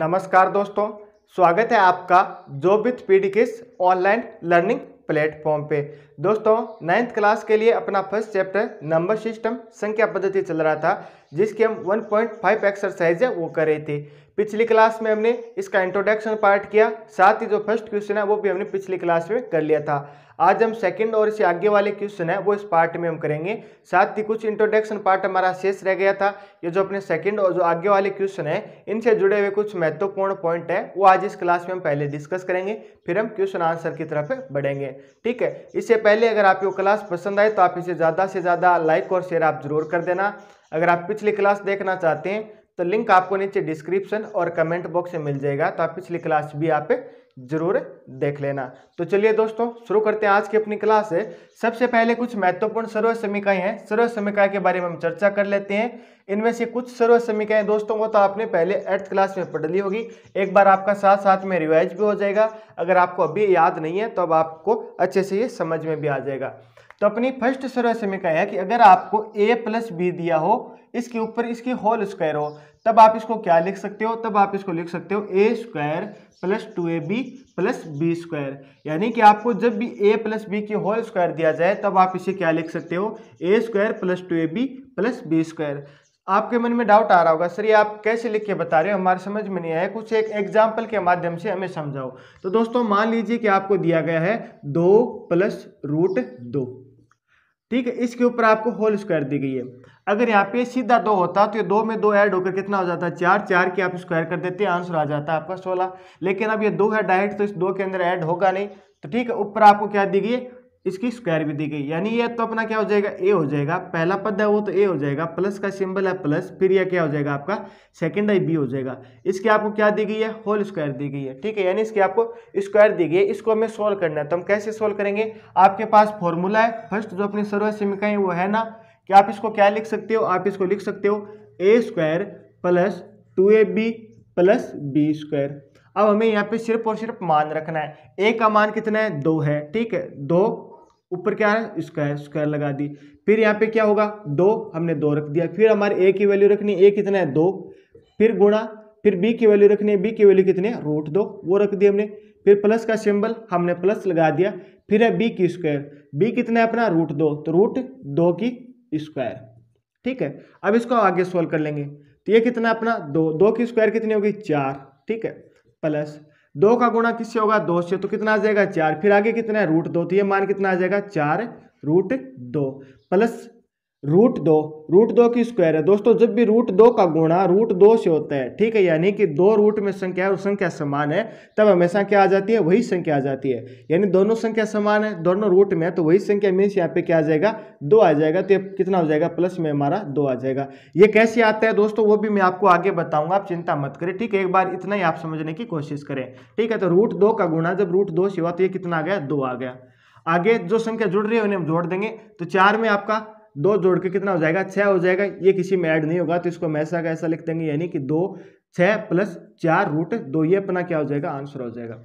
नमस्कार दोस्तों स्वागत है आपका जो बिथ पीडी ऑनलाइन लर्निंग प्लेटफॉर्म पे दोस्तों नाइन्थ क्लास के लिए अपना फर्स्ट चैप्टर नंबर सिस्टम संख्या पद्धति चल रहा था जिसकी हम 1.5 एक्सरसाइज है वो कर रहे थे पिछली क्लास में हमने इसका इंट्रोडक्शन पार्ट किया साथ ही जो फर्स्ट क्वेश्चन है वो भी हमने पिछली क्लास में कर लिया था आज हम सेकंड और इसे आगे वाले क्वेश्चन है वो इस पार्ट में हम करेंगे साथ ही कुछ इंट्रोडक्शन पार्ट हमारा शेष रह गया था ये जो अपने सेकंड और जो आगे वाले क्वेश्चन है इनसे जुड़े हुए कुछ महत्वपूर्ण पॉइंट है वो आज इस क्लास में हम पहले डिस्कस करेंगे फिर हम क्वेश्चन आंसर की तरफ बढ़ेंगे ठीक है इससे पहले अगर आपको क्लास पसंद आए तो आप इसे ज़्यादा से ज़्यादा लाइक और शेयर आप जरूर कर देना अगर आप पिछली क्लास देखना चाहते हैं तो लिंक आपको नीचे डिस्क्रिप्शन और कमेंट बॉक्स में मिल जाएगा तो आप पिछली क्लास भी आप जरूर देख लेना तो चलिए दोस्तों शुरू करते हैं आज की अपनी क्लास है सबसे पहले कुछ महत्वपूर्ण सर्व समिकाएं हैं सर्व समीकाय के बारे में हम चर्चा कर लेते हैं इनमें से कुछ सर्व समीकाएँ दोस्तों वो तो आपने पहले एट्थ क्लास में पढ़ ली होगी एक बार आपका साथ साथ में रिवाइज भी हो जाएगा अगर आपको अभी याद नहीं है तो अब आपको अच्छे से ये समझ में भी आ जाएगा तो अपनी फर्स्ट सरस में कहा है कि अगर आपको ए प्लस बी दिया हो इसके ऊपर इसकी होल स्क्वायर हो तब आप इसको क्या लिख सकते हो तब आप इसको लिख सकते हो A square plus two A B plus B square यानी कि आपको जब भी ए प्लस बी की होल स्क्वायर दिया जाए तब आप इसे क्या लिख सकते हो A square plus two A B plus B square आपके मन में डाउट आ रहा होगा सर ये आप कैसे लिख के बता रहे हो हमारे समझ में नहीं आया कुछ एक एग्जाम्पल के माध्यम से हमें समझाओ तो दोस्तों मान लीजिए कि आपको दिया गया है दो प्लस रूट दो ठीक है इसके ऊपर आपको होल स्क्वायर दी गई है अगर यहाँ पे सीधा दो होता तो ये दो में दो ऐड होकर कितना हो जाता है चार चार के आप स्क्वायर कर देते हैं आंसर आ जाता है आपका सोलह लेकिन अब ये दो है डायरेक्ट तो इस दो के अंदर ऐड होगा नहीं तो ठीक है ऊपर आपको क्या दी गई है इसकी स्क्वायर भी दी गई यानी यह तो अपना क्या हो जाएगा ए हो जाएगा पहला पद है वो तो ए हो जाएगा प्लस का सिंबल है प्लस फिर यह क्या हो जाएगा आपका सेकेंड है बी हो जाएगा इसकी आपको क्या दी गई है होल स्क्वायर दी गई है ठीक है यानी इसकी आपको स्क्वायर दी गई है इसको हमें सोल्व करना है तो हम कैसे सोल्व करेंगे आपके पास फॉर्मूला है फर्स्ट जो अपनी सर्व है वो है ना कि आप इसको क्या लिख सकते हो आप इसको लिख सकते हो A square plus two A B plus B square अब हमें यहाँ पे सिर्फ और सिर्फ मान रखना है ए का मान कितना है दो है ठीक है दो ऊपर क्या है स्क्वायर स्क्वायर लगा दी फिर यहाँ पे क्या होगा दो हमने दो रख दिया फिर हमारे ए की वैल्यू रखनी ए कितना है दो फिर गुणा फिर बी की वैल्यू रखनी है बी की वैल्यू कितनी है रूट दो वो रख दिया हमने फिर प्लस का सिंबल हमने प्लस लगा दिया फिर है बी की स्क्वायर बी कितना है अपना रूट दो तो रूट दो की स्क्वायर ठीक है अब इसको आगे सॉल्व कर लेंगे तो ये कितना अपना दो दो की स्क्वायर कितनी होगी चार ठीक है प्लस दो का गुणा किससे होगा दो से तो कितना आ जाएगा चार फिर आगे कितना है रूट दो तो ये मान कितना आ जाएगा चार रूट दो प्लस रूट दो रूट दो की स्क्वायर है दोस्तों जब भी रूट दो का गुणा रूट दो से होता है ठीक है यानी कि दो रूट में संख्या और संख्या समान है तब हमेशा क्या आ जाती है वही संख्या आ जाती है यानी दोनों संख्या समान है दोनों रूट में है तो वही संख्या मीन्स यहाँ पे क्या आ जाएगा दो आ जाएगा तो ये कितना हो जाएगा प्लस में हमारा दो आ जाएगा ये कैसे आता है दोस्तों वो भी मैं आपको आगे बताऊंगा आप चिंता मत करें ठीक है एक बार इतना ही आप समझने की कोशिश करें ठीक है तो रूट दो का गुणा जब रूट दो से हुआ तो ये कितना आ गया दो आ गया आगे जो संख्या जुड़ रही है उन्हें हम जोड़ देंगे तो चार में आपका दो जोड़ के कितना हो जाएगा छः हो जाएगा ये किसी में ऐड नहीं होगा तो इसको हम ऐसा का ऐसा लिख देंगे यानी कि दो छः प्लस चार रूट दो ये अपना क्या हो जाएगा आंसर हो जाएगा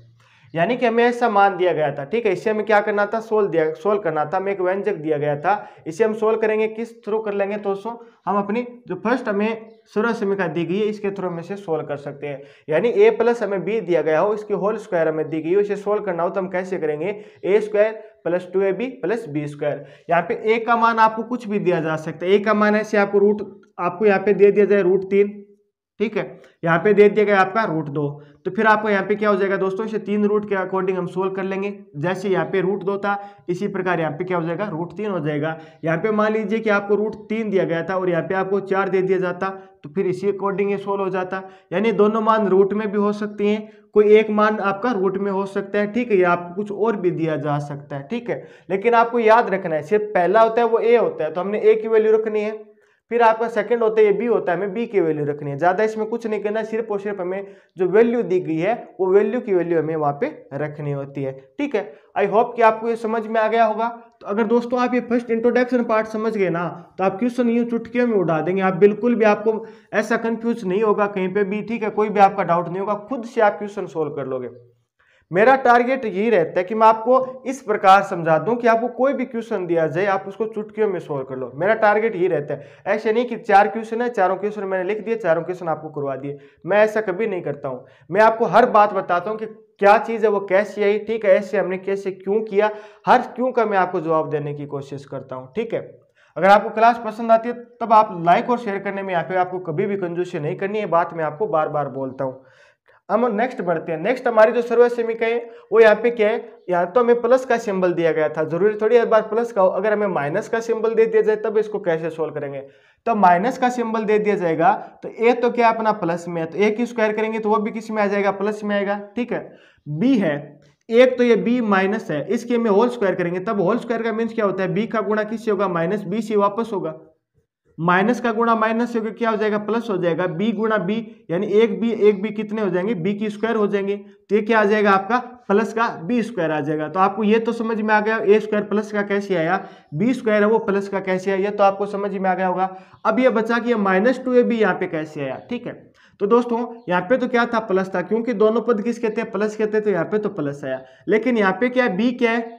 यानी कि हमें ऐसा मान दिया गया था ठीक है इसे हमें क्या करना था सोल्व दिया सोल्व करना था हमें एक व्यंजक दिया गया था इसे हम सोल्व करेंगे किस थ्रू कर लेंगे दोस्तों हम अपनी जो फर्स्ट हमें सूर्य समीका दी गई है इसके थ्रू हम इसे सोल्व कर सकते हैं यानी ए प्लस हमें बी दिया गया हो इसकी होल स्क्वायर हमें दी गई हो इसे सोल्व करना हो तो हम कैसे करेंगे A square plus two A B plus B square यहाँ पे ए का मान आपको कुछ भी दिया जा सकता है ए का मान ऐसे आपको रूट आपको यहाँ पे दे दिया जाए रूट तीन ठीक है यहाँ पे दे दिया गया आपका रूट दो तो फिर आपको यहाँ पे क्या हो जाएगा दोस्तों इसे तीन रूट के अकॉर्डिंग हम सोल्व कर लेंगे जैसे यहाँ पे रूट दो था इसी प्रकार यहाँ पे क्या हो जाएगा रूट तीन हो जाएगा यहाँ पे मान लीजिए कि आपको रूट तीन दिया गया था और यहाँ पे आपको चार दे दिया जाता तो फिर इसी अकॉर्डिंग ये सोल्व हो जाता यानी दोनों मान रूट में भी हो सकती हैं कोई एक मान आपका रूट में हो सकता है ठीक है या आपको कुछ और भी दिया जा सकता है ठीक है लेकिन आपको याद रखना है सिर्फ पहला होता है वो ए होता है तो हमने ए की वैल्यू रखनी है फिर आपका सेकंड होता है ये बी होता है हमें बी की वैल्यू रखनी है ज़्यादा इसमें कुछ नहीं करना सिर्फ और सिर्फ हमें जो वैल्यू दी गई है वो वैल्यू की वैल्यू हमें वहाँ पे रखनी होती है ठीक है आई होप कि आपको ये समझ में आ गया होगा तो अगर दोस्तों आप ये फर्स्ट इंट्रोडक्शन पार्ट समझ गए ना तो आप क्वेश्चन यूँ चुटकियों में उड़ा देंगे आप बिल्कुल भी आपको ऐसा कन्फ्यूज नहीं होगा कहीं पर भी ठीक है कोई भी आपका डाउट नहीं होगा खुद से आप क्वेश्चन सोल्व कर लोगे मेरा टारगेट यही रहता है कि मैं आपको इस प्रकार समझा दूं कि आपको कोई भी क्वेश्चन दिया जाए आप उसको चुटकियों में सोल्व कर लो मेरा टारगेट यही रहता है ऐसे नहीं कि चार क्वेश्चन है चारों क्वेश्चन मैंने लिख दिए चारों क्वेश्चन आपको करवा दिए मैं ऐसा कभी नहीं करता हूँ मैं आपको हर बात बताता हूँ कि क्या चीज़ है वो कैसी आई ठीक है ऐसे हमने कैसे क्यों किया हर क्यों का मैं आपको जवाब देने की कोशिश करता हूँ ठीक है अगर आपको क्लास पसंद आती है तब आप लाइक और शेयर करने में यहाँ पे आपको कभी भी कंजूसी नहीं करनी है बात मैं आपको बार बार बोलता हूँ हम नेक्स्ट बढ़ते हैं नेक्स्ट हमारी जो सर्वसेमिका है वो यहाँ पे क्या है यहाँ तो हमें प्लस का सिंबल दिया गया था जरूरी थोड़ी हर बार प्लस का हो अगर हमें माइनस का सिंबल दे दिया जाए तब इसको कैसे सोल्व करेंगे तो माइनस का सिंबल दे दिया जाएगा तो ए तो क्या अपना प्लस में है तो ए की स्क्वायर करेंगे तो वो भी किसी में आ जाएगा प्लस में आएगा ठीक है बी है एक तो ये बी माइनस है इसके हमें होल स्क्वायर करेंगे तब होल स्क्वायर का मीन्स क्या होता है बी का गुणा किससे होगा माइनस बी से वापस होगा माइनस का गुणा माइनस से क्या हो जाएगा प्लस हो जाएगा बी गुणा बी यानी एक बी एक बी कितने हो जाएंगे बी की स्क्वायर हो जाएंगे तो ये क्या आ जाएगा आपका प्लस का बी स्क्वायर आ जाएगा तो आपको ये तो समझ में आ गया ए स्क्वायर प्लस का कैसे आया बी स्क्वायर है वो प्लस का कैसे आया ये तो आपको समझ में आ गया होगा अब यह बचा कि माइनस टू ए बी यहाँ पे कैसे आया ठीक है तो दोस्तों यहाँ पे तो क्या था प्लस था क्योंकि दोनों पद किस कहते हैं प्लस कहते हैं तो यहाँ पे तो प्लस आया लेकिन यहाँ पे क्या है बी क्या है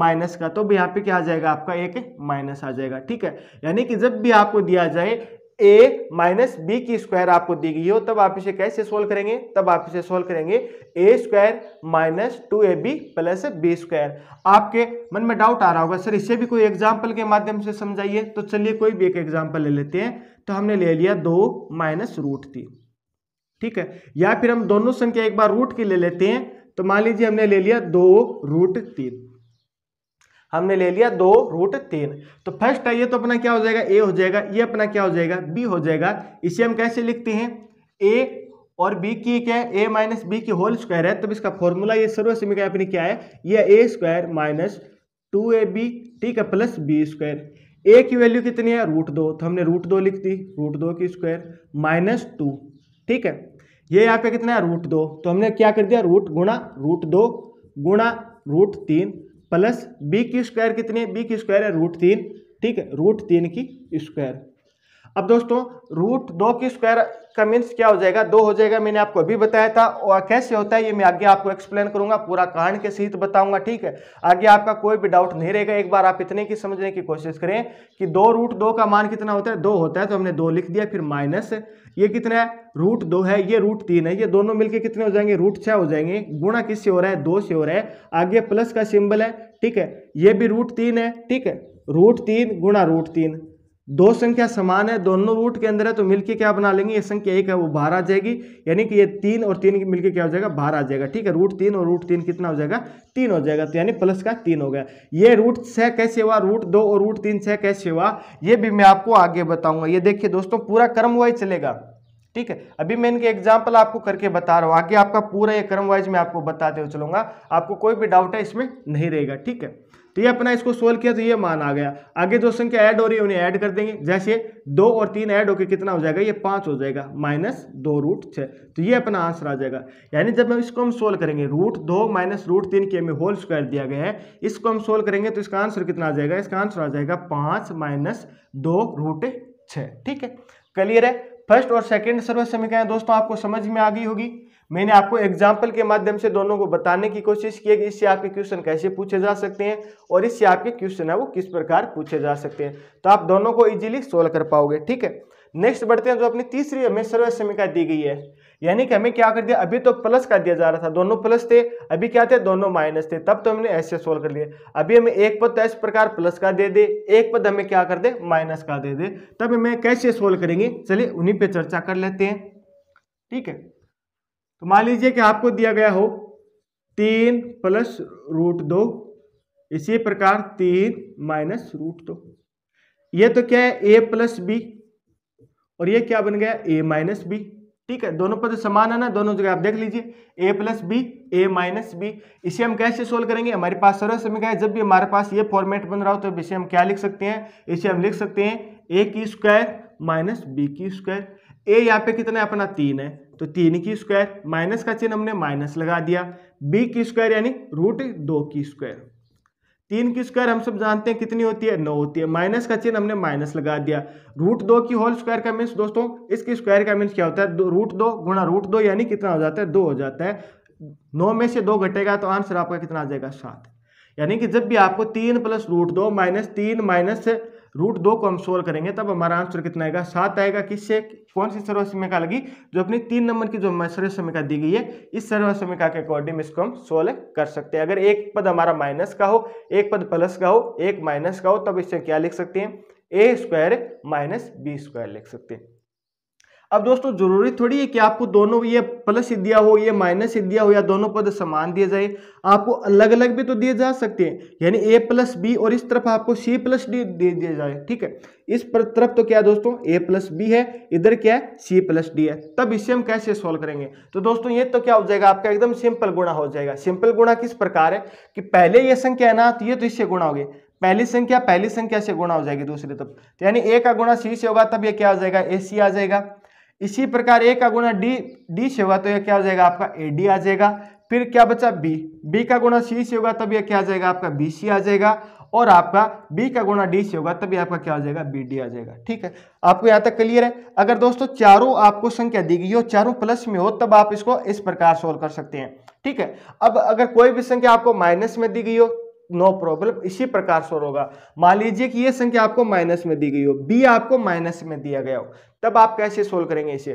माइनस का तो यहाँ पे क्या आ जाएगा आपका एक माइनस आ जाएगा ठीक है यानी कि जब भी आपको दिया जाए ए माइनस बी की स्क्वायर आपको दी गई हो तब आप इसे कैसे सोल्व करेंगे तब आप इसे सोल्व करेंगे A square minus two A B plus B square आपके मन में डाउट आ रहा होगा सर इसे भी कोई एग्जाम्पल के माध्यम से समझाइए तो चलिए कोई भी एक एग्जाम्पल ले लेते हैं तो हमने ले लिया दो माइनस रूट तीन ठीक है या फिर हम दोनों संख्या एक बार रूट की ले लेते हैं तो मान लीजिए हमने ले लिया दो रूट तीन हमने ले लिया दो रूट तीन तो फर्स्ट आइए तो अपना क्या हो जाएगा ए हो जाएगा ये अपना क्या हो जाएगा बी हो जाएगा इसे हम कैसे लिखते हैं ए और बी की क्या है ए माइनस बी की होल स्क्वायर है तब इसका फॉर्मूला ये सर्वसमीकरण अपनी क्या है ये A square minus two A B ठीक है प्लस बी स्क्वायर ए की वैल्यू कितनी है रूट दो तो हमने रूट दो लिख दी रूट दो की स्क्वायर माइनस टू ठीक है ये यहाँ पे कितना है रूट दो तो हमने क्या कर दिया रूट गुणा रूट दो गुणा रूट तीन प्लस बी की स्क्वायर कितनी है बी की स्क्वायर है रूट तीन ठीक है रूट तीन की स्क्वायर अब दोस्तों रूट दो की स्क्वायर का मीन्स क्या हो जाएगा दो हो जाएगा मैंने आपको अभी बताया था और कैसे होता है ये मैं आगे आपको एक्सप्लेन करूंगा पूरा कांड के सहित बताऊंगा ठीक है आगे आपका कोई भी डाउट नहीं रहेगा एक बार आप इतने की समझने की कोशिश करें कि दो रूट दो का मान कितना होता है दो होता है तो हमने दो लिख दिया फिर माइनस ये कितना है रूट दो है ये रूट तीन है ये दोनों मिलकर कितने हो जाएंगे रूट छः हो जाएंगे गुणा किससे हो रहा है दो से हो रहा है आगे प्लस का सिंबल है ठीक है ये भी रूट तीन है ठीक है रूट तीन गुणा रूट तीन दो संख्या समान है दोनों रूट के अंदर है तो मिलके क्या बना लेंगे ये संख्या एक है वो बाहर आ जाएगी यानी कि ये तीन और तीन मिलके क्या हो जाएगा बाहर आ जाएगा ठीक है रूट तीन और रूट तीन कितना हो जाएगा तीन हो जाएगा तो यानी प्लस का तीन हो गया ये रूट छः कैसे हुआ रूट दो और रूट तीन छः कैसे हुआ ये भी मैं आपको आगे बताऊंगा ये देखिए दोस्तों पूरा क्रम हुआ ही चलेगा ठीक है अभी मैं इनके एग्जाम्पल आपको करके बता रहा हूँ आगे आपका पूरा ये क्रम वाइज मैं आपको बताते हुए चलूंगा आपको कोई भी डाउट है इसमें नहीं रहेगा ठीक है तो ये अपना इसको सोल्व किया तो ये मान आ गया आगे जो संख्या ऐड हो रही है उन्हें ऐड कर देंगे जैसे दो और तीन ऐड होकर कितना हो जाएगा ये पाँच हो जाएगा माइनस दो रूट छः तो ये अपना आंसर आ जाएगा यानी जब हम इसको हम सोल्व करेंगे रूट दो माइनस रूट तीन के में होल स्क्वायर दिया गया है इसको हम सोल्व करेंगे तो इसका आंसर कितना आ जाएगा इसका आंसर आ जाएगा पाँच माइनस दो रूट छः ठीक है क्लियर है फर्स्ट और सेकेंड सर्व समीकरण दोस्तों आपको समझ में आ गई होगी मैंने आपको एग्जाम्पल के माध्यम से दोनों को बताने की कोशिश की है कि इससे आपके क्वेश्चन कैसे पूछे जा सकते हैं और इससे आपके क्वेश्चन है वो किस प्रकार पूछे जा सकते हैं तो आप दोनों को इजीली सोल्व कर पाओगे ठीक है नेक्स्ट बढ़ते हैं जो अपनी तीसरी हमें सर्व समीका दी गई है यानी कि हमें क्या कर दिया अभी तो प्लस का दिया जा रहा था दोनों प्लस थे अभी क्या थे दोनों माइनस थे तब तो हमने ऐसे सोल्व कर लिए अभी हमें एक पद तो इस प्रकार प्लस का दे दे एक पद हमें क्या कर दे माइनस का दे दे तब हमें कैसे सोल्व करेंगे चलिए उन्हीं पर चर्चा कर लेते हैं ठीक है तो मान लीजिए कि आपको दिया गया हो तीन प्लस रूट दो इसी प्रकार तीन माइनस रूट दो ये तो क्या है ए प्लस बी और ये क्या बन गया ए माइनस बी ठीक है दोनों पद समान है ना दोनों जगह आप देख लीजिए A plus B A minus B इसे हम कैसे सोल्व करेंगे हमारे पास सरल समीकरण है जब भी हमारे पास ये फॉर्मेट बन रहा हो तो इसे हम क्या लिख सकते हैं इसे हम लिख सकते हैं ए की स्क्वायर माइनस बी की स्क्वायर ए यहाँ पे कितना है अपना तीन है तो तीन की स्क्वायर माइनस का चिन्ह हमने माइनस लगा दिया बी की स्क्वायर यानी रूट दो की स्क्वायर तीन की स्क्वायर हम सब जानते हैं कितनी होती है नौ होती है माइनस का चिन्ह हमने माइनस लगा दिया रूट दो की होल स्क्वायर का मीन्स दोस्तों इसकी स्क्वायर का मीन्स क्या होता है रूट दो गुणा रूट दो यानी कितना हो जाता है दो हो जाता है नौ में से दो घटेगा तो आंसर आपका कितना आ जाएगा सात यानी कि जब भी आपको तीन प्लस रूट दो माइनस तीन माइनस रूट दो को हम सोल्व करेंगे तब हमारा आंसर कितना आएगा सात आएगा किससे कौन सी सर्व समीका लगी जो अपनी तीन नंबर की जो सर्व समीका दी गई है इस सर्व समीका के अकॉर्डिंग इसको हम सोल्व कर सकते हैं अगर एक पद हमारा माइनस का हो एक पद प्लस का हो एक माइनस का हो तब इससे क्या लिख सकते हैं A square minus B square लिख सकते हैं अब दोस्तों जरूरी थोड़ी है कि आपको दोनों ये प्लस सिद्धिया हो ये माइनस सिद्धिया हो या दोनों पद समान दिए जाए आपको अलग अलग भी तो दिए जा सकते हैं यानी ए प्लस बी और इस तरफ आपको सी प्लस डी दे दिया जाए ठीक है इस तरफ तो क्या दोस्तों ए प्लस बी है इधर क्या है सी प्लस डी है तब इससे हम कैसे सॉल्व करेंगे तो दोस्तों ये तो क्या हो जाएगा आपका एकदम सिंपल गुणा हो जाएगा सिंपल गुणा किस प्रकार है कि पहले ये संख्या है ना तो ये तो इससे गुणा होगी पहली संख्या पहली संख्या से गुणा हो जाएगी दूसरी तब तो यानी ए का गुणा सी से होगा तब ये क्या हो जाएगा ए सी आ जाएगा इसी प्रकार ए का गुणा डी डी से होगा तो यह क्या हो जाएगा आपका ए डी आ जाएगा फिर क्या बचा बी बी का गुणा सी से होगा तब यह क्या आ जाएगा आपका बी सी आ जाएगा और आपका बी का गुणा डी से होगा तभी आपका क्या हो जाएगा बी डी आ जाएगा ठीक है आपको यहाँ तक क्लियर है अगर दोस्तों चारों आपको संख्या दी गई हो चारों प्लस में हो तब आप इसको इस प्रकार सोल्व कर सकते हैं ठीक है अब अगर कोई भी संख्या आपको माइनस में दी गई हो नो no प्रॉब्लम इसी प्रकार सोल्व होगा मान लीजिए कि यह संख्या आपको माइनस में दी गई हो बी आपको माइनस में दिया गया हो तब आप कैसे सोल्व करेंगे इसे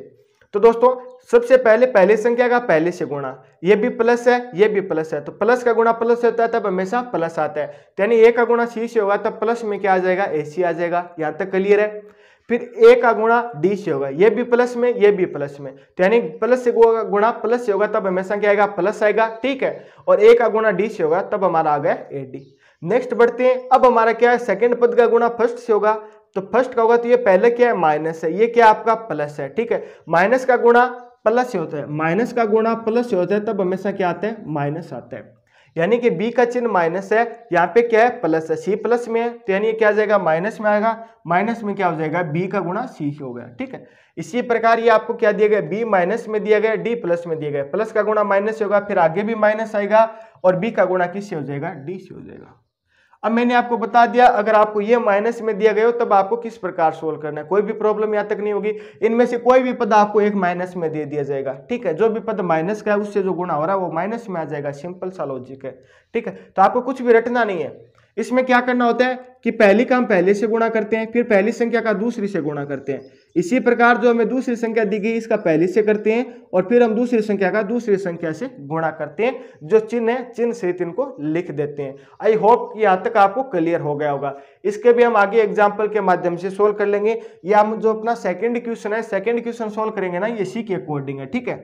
तो दोस्तों सबसे पहले पहले संख्या का पहले से गुणा ये भी प्लस है ये भी प्लस है तो प्लस का गुणा प्लस होता है तब हमेशा प्लस आता है तो यानी ए का गुणा सी से होगा तब प्लस में क्या आ जाएगा ए सी आ जाएगा यहां तक क्लियर है फिर ए का गुणा डी से होगा ये भी प्लस में ये भी प्लस में तो यानी प्लस से गुणा प्लस से होगा तब हमेशा क्या आएगा प्लस आएगा ठीक है और ए का गुणा डी से होगा तब हमारा आ गया ए डी नेक्स्ट बढ़ते हैं अब हमारा क्या है सेकंड पद का गुणा फर्स्ट से होगा तो फर्स्ट का होगा तो ये पहले क्या है माइनस है ये क्या आपका प्लस है ठीक है माइनस का गुणा प्लस ही होता है माइनस का गुणा प्लस ही होता है तब हमेशा क्या आता है माइनस आता है यानी कि b का चिन्ह माइनस है यहाँ पे क्या है प्लस है c प्लस में है तो यानी क्या हो जाएगा माइनस में आएगा माइनस में क्या हो जाएगा b का गुणा c हो गया ठीक है इसी प्रकार ये आपको क्या दिया गया b माइनस में दिया गया d प्लस में दिया गया प्लस का गुणा माइनस होगा फिर आगे भी माइनस आएगा और b का गुणा किससे हो जाएगा डी से हो जाएगा अब मैंने आपको बता दिया अगर आपको ये माइनस में दिया गया हो तब आपको किस प्रकार सोल्व करना है कोई भी प्रॉब्लम यहाँ तक नहीं होगी इनमें से कोई भी पद आपको एक माइनस में दे दिया जाएगा ठीक है जो भी पद माइनस का है उससे जो गुणा हो रहा है वो माइनस में आ जाएगा सिंपल सा लॉजिक है ठीक है तो आपको कुछ भी रटना नहीं है इसमें क्या करना होता है कि पहली काम पहले से गुणा करते हैं फिर पहली संख्या का दूसरी से गुणा करते हैं इसी प्रकार जो हमें दूसरी संख्या दी गई इसका पहले से करते हैं और फिर हम दूसरी संख्या का दूसरी संख्या से गुणा करते हैं जो चिन्ह है चिन्ह सहित इनको लिख देते हैं आई होप यहां तक आपको क्लियर हो गया होगा इसके भी हम आगे एग्जाम्पल के माध्यम से सोल्व कर लेंगे या हम जो अपना सेकेंड क्वेश्चन है सेकंड क्वेश्चन सोल्व करेंगे ना ये इसी के अकॉर्डिंग है ठीक है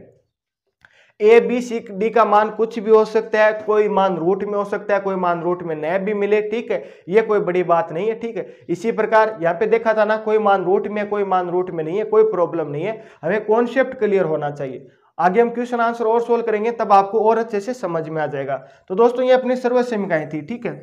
ए बी सी डी का मान कुछ भी हो सकता है कोई मान रूट में हो सकता है कोई मान रूट में नए भी मिले ठीक है ये कोई बड़ी बात नहीं है ठीक है इसी प्रकार यहाँ पे देखा था ना कोई मान रूट में कोई मान रूट में नहीं है कोई प्रॉब्लम नहीं है हमें कॉन्सेप्ट क्लियर होना चाहिए आगे हम क्वेश्चन आंसर और सोल्व करेंगे तब आपको और अच्छे से समझ में आ जाएगा तो दोस्तों ये अपनी सर्व थी ठीक है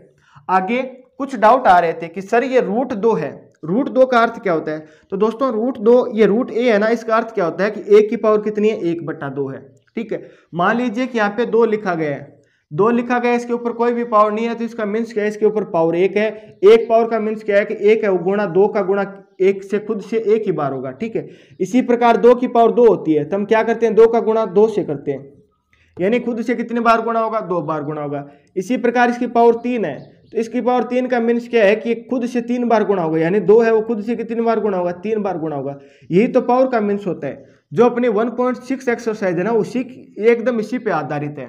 आगे कुछ डाउट आ रहे थे कि सर ये रूट दो है रूट दो का अर्थ क्या होता है तो दोस्तों रूट दो ये रूट ए है ना इसका अर्थ क्या होता है कि ए की पावर कितनी है एक बट्टा दो है ठीक है मान लीजिए कि यहाँ पे दो लिखा गया है दो लिखा गया है इसके ऊपर कोई भी पावर नहीं है तो इसका मीन्स क्या है इसके ऊपर पावर एक है एक पावर का मीन्स क्या है कि एक है वो गुणा दो का गुणा एक से खुद से एक ही बार होगा ठीक है इसी प्रकार दो की पावर दो होती है तो हम क्या करते हैं दो का गुणा दो से करते हैं यानी खुद से कितने बार गुणा होगा दो बार गुणा होगा इसी प्रकार इसकी पावर तीन है तो इसकी पावर तीन का मीन्स क्या है कि खुद से तीन बार गुणा होगा यानी दो है वो खुद से कितनी बार गुणा होगा तीन बार गुणा होगा यही तो पावर का मीन्स होता है जो अपनी 1.6 एक्सरसाइज है ना उसी एकदम इसी पे आधारित है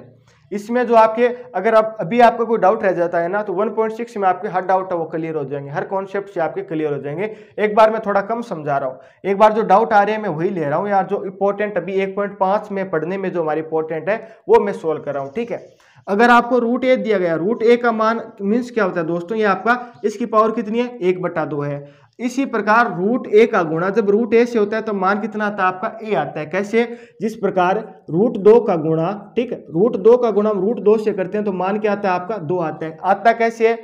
इसमें जो आपके अगर आप अभी आपका कोई डाउट रह जाता है ना तो 1.6 में आपके हर डाउट है वो क्लियर हो जाएंगे हर कॉन्सेप्ट से आपके क्लियर हो जाएंगे एक बार मैं थोड़ा कम समझा रहा हूँ एक बार जो डाउट आ रहे हैं मैं वही ले रहा हूँ यार जो इंपॉर्टेंट अभी 1.5 में पढ़ने में जो हमारी इंपॉर्टेंट है वो मैं सोल्व कर रहा हूँ ठीक है अगर आपको रूट ए दिया गया रूट ए का मान मीन्स क्या होता है दोस्तों ये आपका इसकी पावर कितनी है एक बटा दो है इसी प्रकार रूट ए का गुणा जब रूट ए से होता है तो मान कितना आता है आपका ए आता है कैसे जिस प्रकार रूट दो का गुणा ठीक रूट दो का गुणा रूट दो से करते हैं तो मान क्या आता है आपका दो आता है आता कैसे है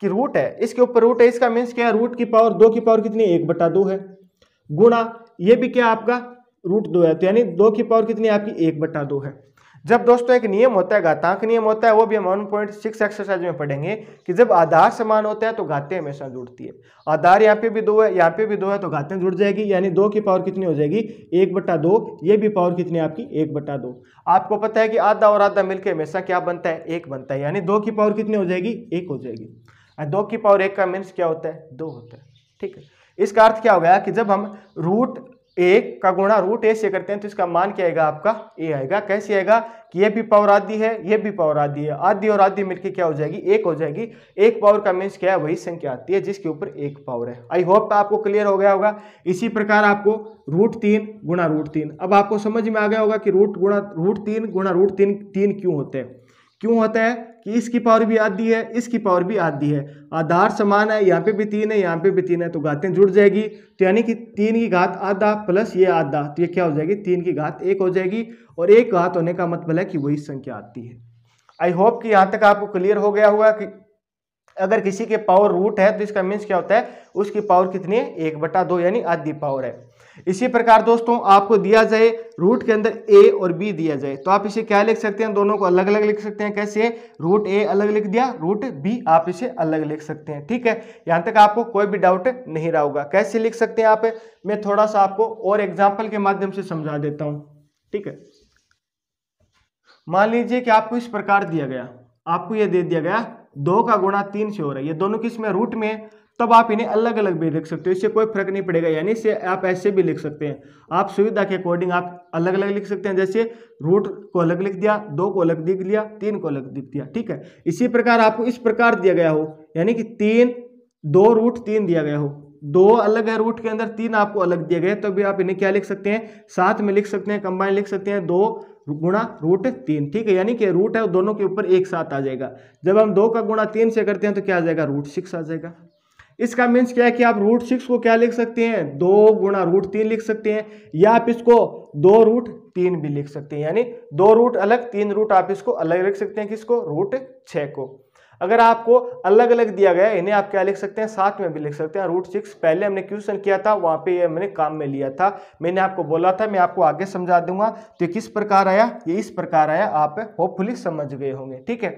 कि रूट है इसके ऊपर रूट है इसका मीन्स क्या है रूट की पावर दो की पावर कितनी एक बटा दो है गुणा ये भी क्या आपका रूट दो है तो यानी दो की पावर कितनी आपकी एक बटा दो है जब दोस्तों एक नियम होता है घातांक नियम होता है वो भी हम वन पॉइंट सिक्स एक्सरसाइज में पढ़ेंगे कि जब आधार समान होता है तो घाते हमेशा जुड़ती है आधार यहाँ पे भी दो है यहाँ पे भी दो है तो घातें जुड़ जाएगी यानी दो की पावर कितनी हो जाएगी एक बट्टा दो ये भी पावर कितनी आपकी एक बट्टा दो आपको पता है कि आधा और आधा मिलकर हमेशा क्या बनता है एक बनता है यानी दो की पावर कितनी हो जाएगी एक हो जाएगी दो की पावर एक का मीन्स क्या होता है दो होता है ठीक है इसका अर्थ क्या हो गया कि जब हम रूट एक का गुणा रूट ए से करते हैं तो इसका मान क्या आएगा आपका ए आएगा कैसे आएगा कि ये भी पावर आदि है ये भी पावर आदि है आदि और आदि मिलकर क्या हो जाएगी एक हो जाएगी एक पावर का मीन्स क्या है वही संख्या आती है जिसके ऊपर एक पावर है आई होप आपको क्लियर हो गया होगा इसी प्रकार आपको रूट तीन गुणा रूट तीन अब आपको समझ में आ गया होगा कि रूट गुणा रूट तीन गुणा रूट तीन तीन क्यों होते हैं क्यों होता है कि इसकी पावर भी आधी है इसकी पावर भी आधी है आधार समान है यहाँ पे भी तीन है यहाँ पे भी तीन है तो घातें जुड़ जाएगी तो यानी कि तीन की घात आधा प्लस ये आधा तो ये क्या हो जाएगी तीन की घात एक हो जाएगी और एक घात होने का मतलब है कि वही संख्या आती है आई होप कि यहाँ तक आपको क्लियर हो गया हुआ कि अगर किसी के पावर रूट है तो इसका मीन्स क्या होता है उसकी पावर कितनी है एक बटा दो यानी आधी पावर है इसी प्रकार दोस्तों आपको दिया जाए रूट के अंदर ए और बी दिया जाए तो आप इसे क्या लिख सकते हैं दोनों को अलग अलग लिख सकते हैं कैसे रूट ए अलग लिख दिया रूट बी आप इसे अलग लिख सकते हैं ठीक है यहां तक आपको कोई भी डाउट नहीं रहा होगा कैसे लिख सकते हैं आप मैं थोड़ा सा आपको और एग्जाम्पल के माध्यम से समझा देता हूं ठीक है मान लीजिए कि आपको इस प्रकार दिया गया आपको यह दे दिया गया दो का गुणा तीन से हो रहा है ये दोनों किस में रूट में है तब आप इन्हें अलग अलग भी लिख सकते हो इससे कोई फर्क नहीं पड़ेगा यानी इसे आप ऐसे भी लिख सकते हैं आप सुविधा के अकॉर्डिंग आप अलग अलग लिख सकते हैं जैसे रूट को अलग लिख दिया दो को अलग लिख लिया तीन को अलग लिख दिया ठीक है इसी प्रकार आपको इस प्रकार दिया गया हो यानी कि तीन दो रूट तीन दिया गया हो दो अलग है रूट के अंदर तीन आपको अलग दिए गए तो भी आप इन्हें क्या लिख सकते हैं साथ में लिख सकते हैं कंबाइन लिख सकते हैं दो गुणा रूट तीन ठीक है यानी कि रूट है दोनों के ऊपर एक साथ आ जाएगा जब हम दो का गुणा तीन से करते हैं तो क्या आ जाएगा रूट सिक्स आ जाएगा इसका मीन्स क्या है कि आप रूट सिक्स को क्या लिख सकते हैं दो गुणा रूट तीन लिख सकते हैं या आप इसको दो रूट तीन भी लिख सकते हैं यानी दो रूट अलग तीन रूट आप इसको अलग लिख सकते हैं किसको रूट छः को अगर आपको अलग अलग दिया गया इन्हें आप क्या लिख सकते हैं साथ में भी लिख सकते हैं रूट सिक्स पहले हमने क्वेश्चन किया था वहाँ पे ये मैंने काम में लिया था मैंने आपको बोला था मैं आपको आगे समझा दूंगा तो ये किस प्रकार आया ये इस प्रकार आया आप होपफुली समझ गए होंगे ठीक है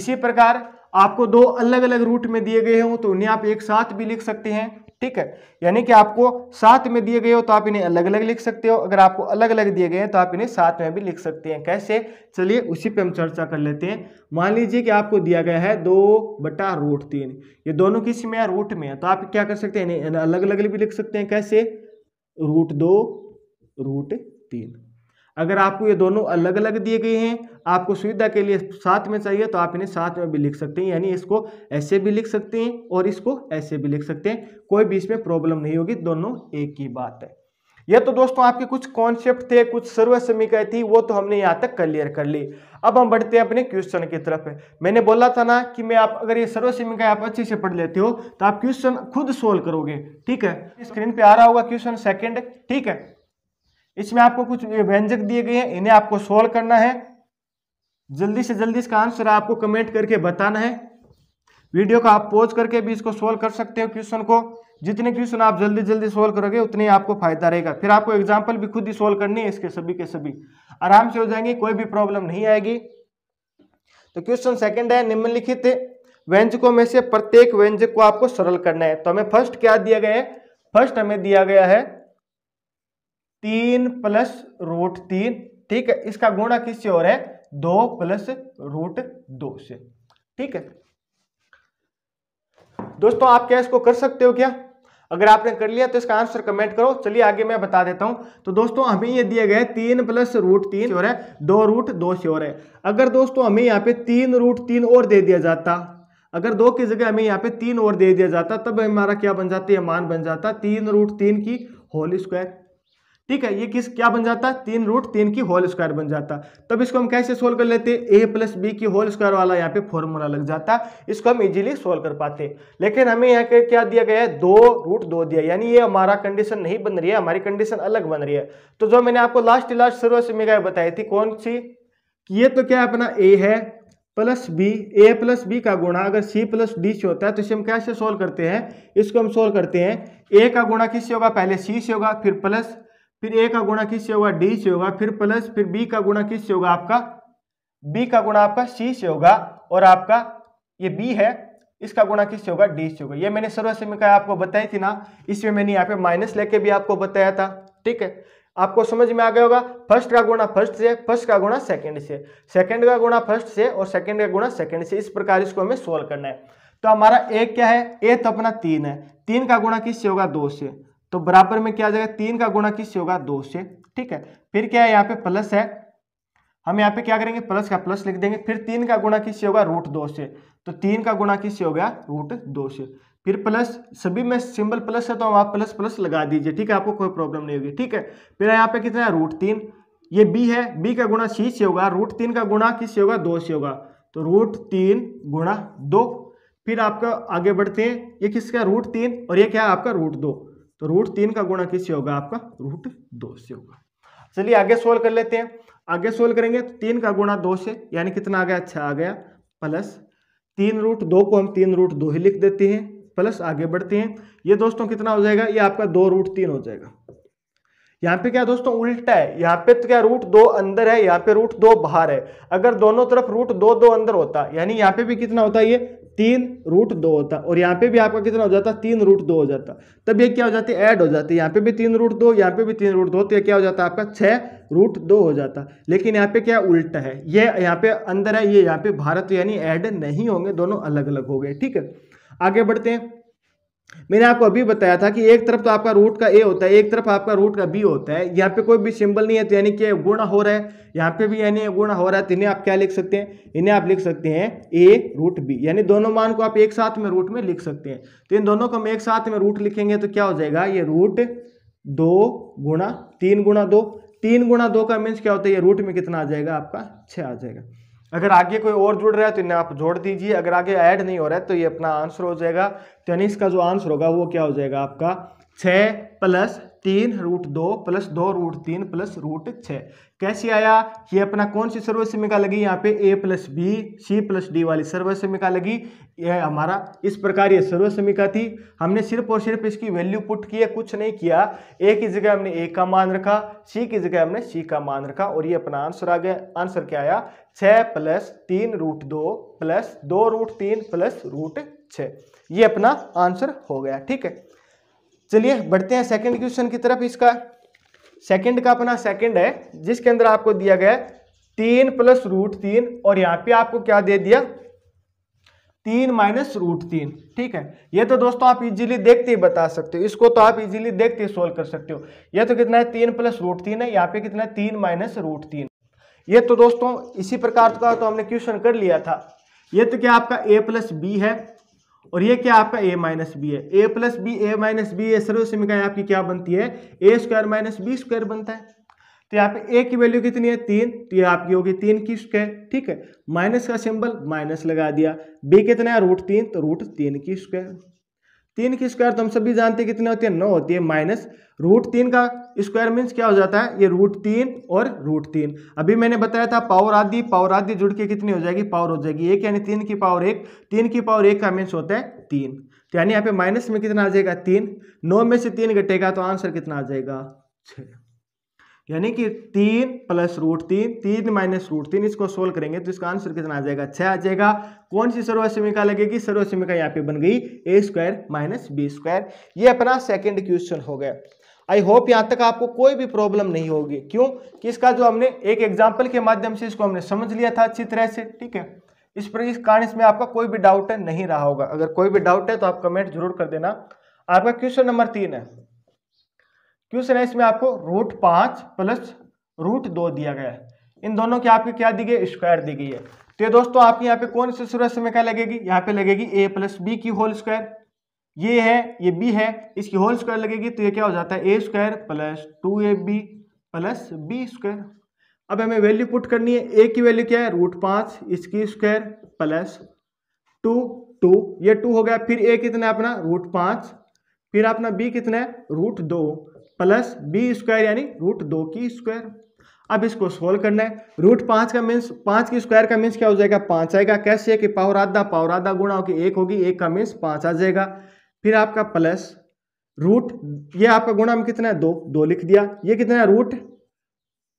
इसी प्रकार आपको दो अलग अलग रूट में दिए गए हों तो उन्हें आप एक साथ भी लिख सकते हैं ठीक है यानी कि आपको साथ में दिए गए हो तो आप इन्हें अलग अलग लिख सकते हो अगर आपको अलग अलग दिए गए हैं तो आप इन्हें साथ में भी लिख सकते हैं कैसे चलिए उसी पे हम चर्चा कर लेते हैं मान लीजिए कि आपको दिया गया है दो बटा रूट तीन ये दोनों किस में है रूट में है तो आप क्या कर सकते हैं अलग अलग भी लिख सकते हैं कैसे रूट दो रूट तीन अगर आपको ये दोनों अलग अलग दिए गए हैं आपको सुविधा के लिए साथ में चाहिए तो आप इन्हें साथ में भी लिख सकते हैं यानी इसको ऐसे भी लिख सकते हैं और इसको ऐसे भी लिख सकते हैं कोई भी इसमें प्रॉब्लम नहीं होगी दोनों एक ही बात है यह तो दोस्तों आपके कुछ कॉन्सेप्ट थे कुछ सर्व समीकरण थी वो तो हमने यहाँ तक क्लियर कर ली अब हम बढ़ते हैं अपने क्वेश्चन की तरफ मैंने बोला था ना कि मैं आप अगर ये सर्व समीकरण आप अच्छे से पढ़ लेते हो तो आप क्वेश्चन खुद सोल्व करोगे ठीक है स्क्रीन पे आ रहा होगा क्वेश्चन सेकंड ठीक है इसमें आपको कुछ व्यंजक दिए गए हैं इन्हें आपको सोल्व करना है जल्दी से जल्दी इसका आंसर आपको कमेंट करके बताना है वीडियो को आप पॉज करके भी इसको सोल्व कर सकते हो क्वेश्चन को जितने क्वेश्चन आप जल्दी जल्दी सोल्व करोगे उतने आपको फायदा रहेगा फिर आपको एग्जाम्पल भी खुद ही सोल्व करनी है इसके सभी के सभी आराम से हो जाएंगे कोई भी प्रॉब्लम नहीं आएगी तो क्वेश्चन सेकंड है निम्नलिखित व्यंजकों में से प्रत्येक व्यंजक को आपको सरल करना है तो हमें फर्स्ट क्या दिया गया है फर्स्ट हमें दिया गया है तीन प्लस रूट तीन ठीक है इसका गुणा किससे हो रहा है दो प्लस रूट दो से ठीक है दोस्तों आप क्या इसको कर सकते हो क्या अगर आपने कर लिया तो इसका आंसर कमेंट करो चलिए आगे मैं बता देता हूं तो दोस्तों हमें ये दिए गए तीन प्लस रूट तीन हो रहा है दो रूट दो से हो रहा है अगर दोस्तों हमें यहाँ पे तीन रूट तीन और दे दिया जाता अगर दो की जगह हमें यहाँ पे तीन और दे दिया जाता तब हमारा क्या बन जाता है मान बन जाता तीन रूट तीन की होल स्क्वायर ठीक है ये किस क्या बन जाता है तीन रूट तीन की होल स्क्वायर बन जाता तब इसको हम कैसे सोल्व कर लेते ए प्लस बी की होल स्क्वायर वाला यहाँ पे फॉर्मूला लग जाता इसको हम इजीली सोल्व कर पाते लेकिन हमें यहाँ क्या दिया गया है दो रूट दो दिया यानी ये हमारा कंडीशन नहीं बन रही है हमारी कंडीशन अलग बन रही है तो जो मैंने आपको लास्ट लास्ट सर्व से मैं बताई थी कौन सी ये तो क्या है अपना ए है plus B A plus B का गुणा अगर सी प्लस डी से होता है तो इसे हम कैसे सोल्व करते हैं इसको हम सोल्व करते हैं ए का गुणा किससे होगा पहले सी से होगा फिर प्लस फिर ए का गुणा किस से होगा डी से होगा फिर प्लस फिर बी का गुणा किस से होगा आपका बी का गुणा आपका सी से होगा और आपका ये बी है इसका गुणा से होगा डी से होगा ये मैंने सर्वसमीकरण आपको बताई थी ना इसमें मैंने यहाँ पे माइनस लेके भी आपको बताया था ठीक है आपको समझ में आ गया होगा फर्स्ट का गुणा फर्स्ट से फर्स्ट का गुणा सेकंड से सेकंड का गुणा फर्स्ट से और सेकंड का गुणा सेकंड से इस प्रकार इसको हमें सोल्व करना है तो हमारा ए क्या है ए तो अपना तीन है तीन का गुणा किस से होगा दो से तो बराबर में क्या आ जाएगा तीन का गुणा किससे होगा दो से ठीक है फिर क्या है यहाँ पे प्लस है हम यहाँ पे क्या करेंगे प्लस का प्लस लिख देंगे फिर तीन का गुणा किससे होगा रूट दो से तो तीन का गुणा किससे हो गया रूट दो से फिर प्लस सभी में सिंबल प्लस है तो हम आप प्लस प्लस लगा दीजिए ठीक है आपको कोई प्रॉब्लम नहीं होगी ठीक है फिर यहाँ पे कितना है रूट तीन ये बी है बी का गुणा सी से होगा रूट तीन का गुणा किस से होगा दो से होगा तो रूट तीन गुणा दो फिर आपका आगे बढ़ते हैं ये किसका रूट तीन और ये क्या है आपका रूट दो तो रूट तीन का गुणा किससे होगा आपका रूट दो से होगा चलिए आगे सोल्व कर लेते हैं आगे सोल्व करेंगे तो तीन का गुणा दो से यानी कितना आ गया अच्छा आ गया प्लस तीन रूट दो को हम तीन रूट दो ही लिख देते हैं प्लस आगे बढ़ते हैं ये दोस्तों कितना हो जाएगा ये आपका दो रूट तीन हो जाएगा यहाँ पे क्या दोस्तों उल्टा है यहाँ पे तो क्या रूट दो अंदर है यहाँ पे रूट दो बाहर है अगर दोनों तरफ रूट दो दो अंदर होता यानी यहाँ पे भी कितना होता है ये तीन रूट दो होता और यहाँ पे भी आपका कितना हो जाता तीन रूट दो हो जाता तब ये क्या हो जाती ऐड हो जाती यहाँ पे भी तीन रूट दो यहाँ पे भी तीन रूट दो तो ये क्या हो जाता आपका छः रूट दो हो जाता लेकिन यहाँ पे क्या उल्टा है ये यहाँ पे अंदर है ये यहाँ पे भारत तो यानी ऐड नहीं होंगे दोनों अलग अलग हो गए ठीक है आगे बढ़ते हैं मैंने आपको अभी बताया था कि एक तरफ तो आपका रूट का ए होता है एक तरफ आपका रूट का बी होता है यहाँ पे कोई भी सिंबल नहीं है तो यानी कि गुण हो रहा है यहाँ पे भी यानी गुण हो रहा है तो इन्हें आप क्या लिख सकते हैं इन्हें आप लिख सकते हैं ए रूट बी यानी दोनों मान को आप एक साथ में रूट में लिख सकते हैं तो इन दोनों को हम एक साथ में रूट लिखेंगे तो क्या हो जाएगा ये रूट दो गुणा तीन गुणा दो तीन गुणा दो का मीन्स क्या होता है ये रूट में कितना आ जाएगा आपका छः आ जाएगा अगर आगे कोई और जुड़ रहा है तो इन्हें आप जोड़ दीजिए अगर आगे ऐड नहीं हो रहा है तो ये अपना आंसर हो जाएगा तो यानी इसका जो आंसर होगा वो क्या हो जाएगा आपका छः प्लस तीन रूट दो प्लस दो रूट तीन प्लस रूट छः कैसे आया ये अपना कौन सी सर्व लगी यहाँ पे A plus B C plus D वाली सर्व लगी यह हमारा इस प्रकार ये सर्व थी हमने सिर्फ और सिर्फ इसकी वैल्यू पुट की है कुछ नहीं किया ए की जगह हमने ए का मान रखा सी की जगह हमने सी का मान रखा और ये अपना आंसर आ गया आंसर क्या आया छः प्लस तीन रूट दो प्लस दो रूट तीन प्लस रूट छः ये अपना आंसर हो गया ठीक है चलिए बढ़ते हैं सेकंड क्वेश्चन की तरफ इसका सेकंड का अपना सेकंड है जिसके अंदर आपको दिया गया है तीन प्लस रूट तीन और यहाँ पे आपको क्या दे दिया तीन माइनस रूट तीन ठीक है ये तो दोस्तों आप इजीली देखते ही बता सकते हो इसको तो आप इजीली देखते ही सोल्व कर सकते हो ये तो कितना है तीन प्लस रूट तीन है यहाँ पे कितना है तीन माइनस रूट तीन ये तो दोस्तों इसी प्रकार का तो हमने क्वेश्चन कर लिया था ये तो क्या आपका ए प्लस बी है और ये क्या आपका a माइनस बी है a plus B A minus B A सर्वसमिकाएं आपकी क्या बनती है A square minus B square बनता है तो यहाँ पे ए की वैल्यू कितनी है तीन तो ये आपकी होगी तीन की स्क्वायर ठीक है माइनस का सिंबल माइनस लगा दिया बी कितना है रूट तीन तो रूट तीन की स्क्वायर तीन की स्क्वायर तो हम सभी जानते हैं कितने होती है नौ होती है माइनस रूट तीन का स्क्वायर मीन्स क्या हो जाता है ये रूट तीन और रूट तीन अभी मैंने बताया था पावर आदि पावर आदि जुड़ के कितनी हो जाएगी पावर हो जाएगी एक यानी तीन की पावर एक तीन की पावर एक का मीन्स होता है तीन तो यानी यहाँ पे माइनस में कितना आ जाएगा तीन नौ में से तीन घटेगा तो आंसर कितना आ जाएगा छः यानी कि तीन प्लस रूट तीन तीन माइनस रूट तीन इसको सोल्व करेंगे तो इसका आंसर कितना आ जाएगा छः आ जाएगा कौन सी सर्वसमिका लगेगी सर्व यहाँ पे बन गई A square minus B square ये अपना सेकंड क्वेश्चन हो गया आई होप यहाँ तक आपको कोई भी प्रॉब्लम नहीं होगी क्यों कि इसका जो हमने एक एग्जाम्पल के माध्यम से इसको हमने समझ लिया था अच्छी तरह से ठीक है इस पर इस कारण इसमें आपका कोई भी डाउट नहीं रहा होगा अगर कोई भी डाउट है तो आप कमेंट जरूर कर देना आपका क्वेश्चन नंबर तीन है क्वेश्चन है इसमें आपको रूट पाँच प्लस रूट दो दिया गया है इन दोनों की आपकी क्या दी गई स्क्वायर दी गई है तो ये दोस्तों आपके यहाँ पे कौन से सूरज समय क्या लगेगी यहाँ पे लगेगी ए प्लस बी की होल स्क्वायर ये है ये बी है इसकी होल स्क्वायर लगेगी तो ये क्या हो जाता है A square plus two A B plus B square अब हमें वैल्यू पुट करनी है ए की वैल्यू क्या है रूट पाँच इसकी स्क्वायर प्लस टू टू ये टू हो गया फिर ए कितना है अपना रूट पाँच फिर अपना बी कितना है रूट दो प्लस बी स्क्वायर यानी रूट दो की स्क्वायर अब इसको सोल्व करना है रूट पांच का मीन्स पाँच की स्क्वायर का मीन्स क्या हो जाएगा पांच आएगा कैसे कि पावर आधा पावर आधा गुणा होगी एक होगी एक का मीन्स पांच आ जाएगा फिर आपका प्लस रूट ये आपका गुणा में कितना है दो दो लिख दिया ये कितना है रूट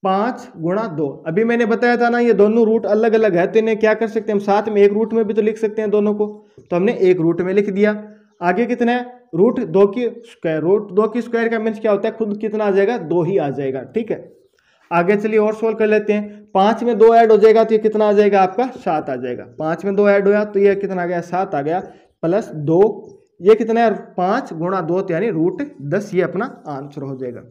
पाँच गुणा दो अभी मैंने बताया था ना ये दोनों रूट अलग अलग है तो इन्हें क्या कर सकते हैं हम साथ में एक रूट में भी तो लिख सकते हैं दोनों को तो हमने एक रूट में लिख दिया आगे कितना है रूट दो की स्क्वायर रूट दो की स्क्वायर का मीन्स क्या होता है खुद कितना आ जाएगा दो ही आ जाएगा ठीक है आगे चलिए और सोल्व कर लेते हैं पांच में दो ऐड हो जाएगा तो ये कितना आ जाएगा आपका सात आ जाएगा पांच में दो ऐड गया तो ये कितना आ गया सात आ गया प्लस दो ये कितना है पांच गुणा दो तो यानी रूट दस ये अपना आंसर हो जाएगा